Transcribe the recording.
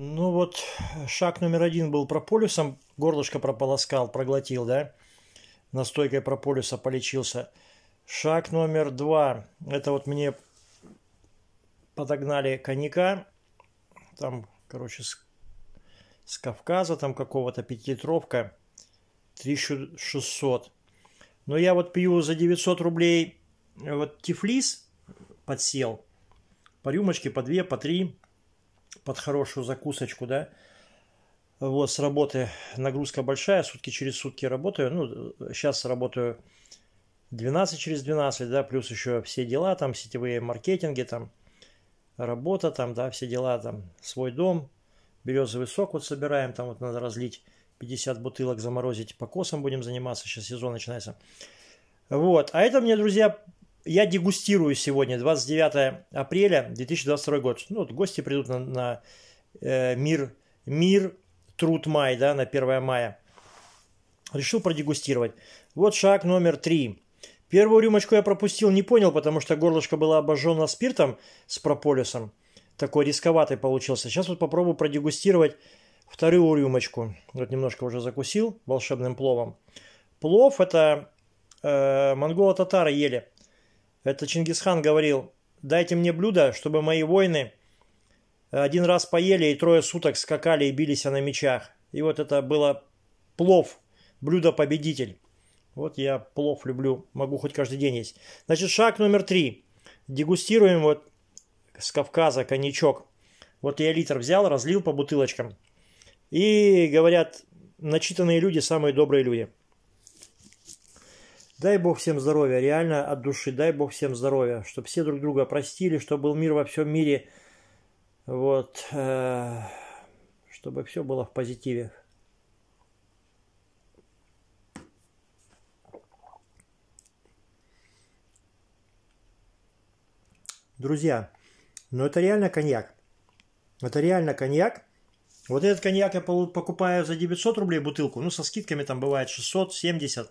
Ну вот, шаг номер один был прополисом. Горлышко прополоскал, проглотил, да? Настойкой прополиса полечился. Шаг номер два. Это вот мне подогнали коньяка. Там, короче, с, с Кавказа, там какого-то пятилитровка. 1600. Но я вот пью за 900 рублей э, вот тифлис подсел. По рюмочке, по две, по три под хорошую закусочку, да. Вот с работы нагрузка большая, сутки через сутки работаю. Ну, сейчас работаю 12 через 12, да, плюс еще все дела, там, сетевые маркетинги, там, работа, там, да, все дела, там, свой дом, березовый сок вот собираем, там вот надо разлить 50 бутылок, заморозить, покосом будем заниматься, сейчас сезон начинается. Вот, а это мне, друзья, я дегустирую сегодня, 29 апреля 2022 год. Ну, вот гости придут на, на э, мир, мир, труд май, да, на 1 мая. Решил продегустировать. Вот шаг номер три. Первую рюмочку я пропустил, не понял, потому что горлышко было обожжено спиртом с прополисом. Такой рисковатый получился. Сейчас вот попробую продегустировать вторую рюмочку. Вот немножко уже закусил волшебным пловом. Плов это э, монголо-татары ели. Это Чингисхан говорил, дайте мне блюдо, чтобы мои воины один раз поели и трое суток скакали и бились на мечах. И вот это было плов, блюдо-победитель. Вот я плов люблю, могу хоть каждый день есть. Значит, шаг номер три. Дегустируем вот с Кавказа коньячок. Вот я литр взял, разлил по бутылочкам. И говорят, начитанные люди самые добрые люди. Дай Бог всем здоровья, реально от души, дай Бог всем здоровья, чтобы все друг друга простили, чтобы был мир во всем мире, вот, э, чтобы все было в позитиве. Друзья, но ну это реально коньяк. Это реально коньяк. Вот этот коньяк я покупаю за 900 рублей бутылку. Ну, со скидками там бывает 600, 70.